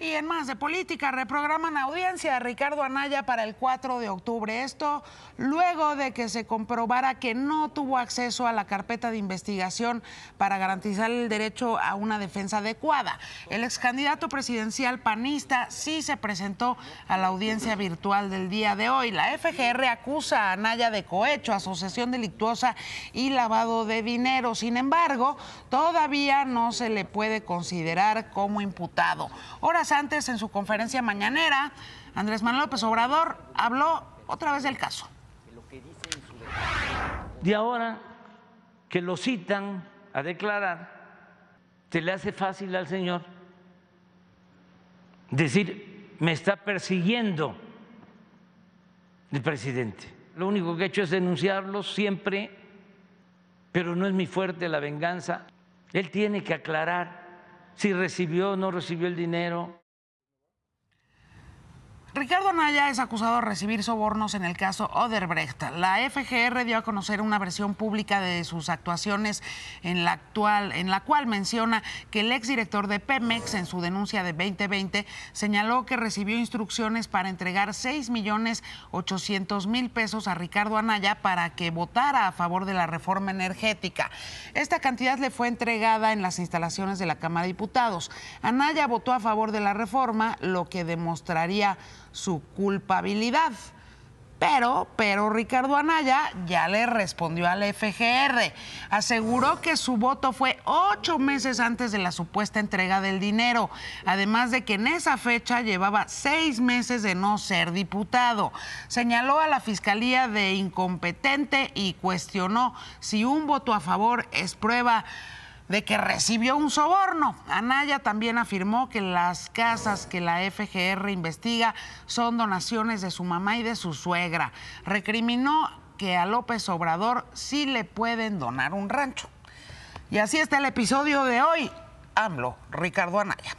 Y en más de política, reprograman audiencia de Ricardo Anaya para el 4 de octubre. Esto luego de que se comprobara que no tuvo acceso a la carpeta de investigación para garantizar el derecho a una defensa adecuada. El ex candidato presidencial panista sí se presentó a la audiencia virtual del día de hoy. La FGR acusa a Anaya de cohecho, asociación delictuosa y lavado de dinero. Sin embargo, todavía no se le puede considerar como imputado. Ahora antes, en su conferencia mañanera, Andrés Manuel López Obrador habló otra vez del caso. de ahora que lo citan a declarar, ¿te le hace fácil al señor decir, me está persiguiendo el presidente. Lo único que he hecho es denunciarlo siempre, pero no es mi fuerte la venganza. Él tiene que aclarar si recibió o no recibió el dinero. Ricardo Anaya es acusado de recibir sobornos en el caso Oderbrecht. La FGR dio a conocer una versión pública de sus actuaciones en la, actual, en la cual menciona que el exdirector de Pemex, en su denuncia de 2020, señaló que recibió instrucciones para entregar 6 millones 800 mil pesos a Ricardo Anaya para que votara a favor de la reforma energética. Esta cantidad le fue entregada en las instalaciones de la Cámara de Diputados. Anaya votó a favor de la reforma, lo que demostraría su culpabilidad. Pero, pero Ricardo Anaya ya le respondió al FGR. Aseguró que su voto fue ocho meses antes de la supuesta entrega del dinero, además de que en esa fecha llevaba seis meses de no ser diputado. Señaló a la Fiscalía de incompetente y cuestionó si un voto a favor es prueba de que recibió un soborno. Anaya también afirmó que las casas que la FGR investiga son donaciones de su mamá y de su suegra. Recriminó que a López Obrador sí le pueden donar un rancho. Y así está el episodio de hoy. AMLO, Ricardo Anaya.